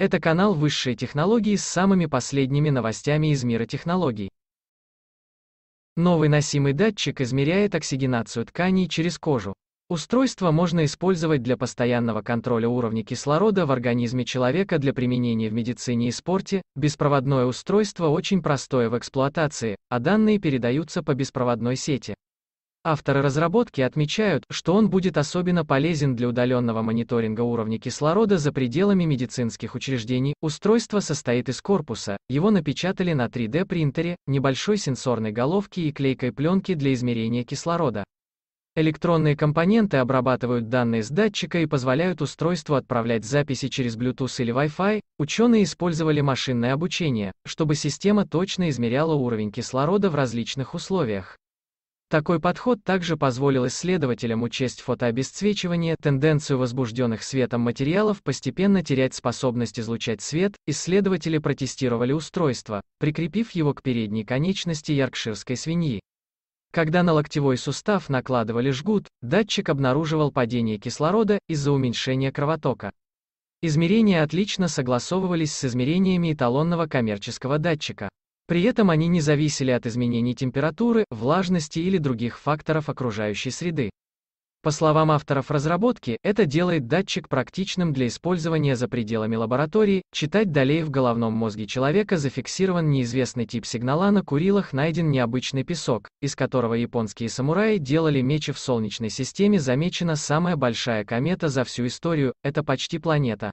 Это канал высшей технологии» с самыми последними новостями из мира технологий. Новый носимый датчик измеряет оксигенацию тканей через кожу. Устройство можно использовать для постоянного контроля уровня кислорода в организме человека для применения в медицине и спорте. Беспроводное устройство очень простое в эксплуатации, а данные передаются по беспроводной сети. Авторы разработки отмечают, что он будет особенно полезен для удаленного мониторинга уровня кислорода за пределами медицинских учреждений. Устройство состоит из корпуса, его напечатали на 3D-принтере, небольшой сенсорной головки и клейкой пленки для измерения кислорода. Электронные компоненты обрабатывают данные с датчика и позволяют устройству отправлять записи через Bluetooth или Wi-Fi. Ученые использовали машинное обучение, чтобы система точно измеряла уровень кислорода в различных условиях. Такой подход также позволил исследователям учесть фотообесцвечивание, тенденцию возбужденных светом материалов постепенно терять способность излучать свет, исследователи протестировали устройство, прикрепив его к передней конечности яркширской свиньи. Когда на локтевой сустав накладывали жгут, датчик обнаруживал падение кислорода из-за уменьшения кровотока. Измерения отлично согласовывались с измерениями эталонного коммерческого датчика. При этом они не зависели от изменений температуры, влажности или других факторов окружающей среды. По словам авторов разработки, это делает датчик практичным для использования за пределами лаборатории, читать долей в головном мозге человека зафиксирован неизвестный тип сигнала на Курилах найден необычный песок, из которого японские самураи делали мечи в Солнечной системе замечена самая большая комета за всю историю, это почти планета.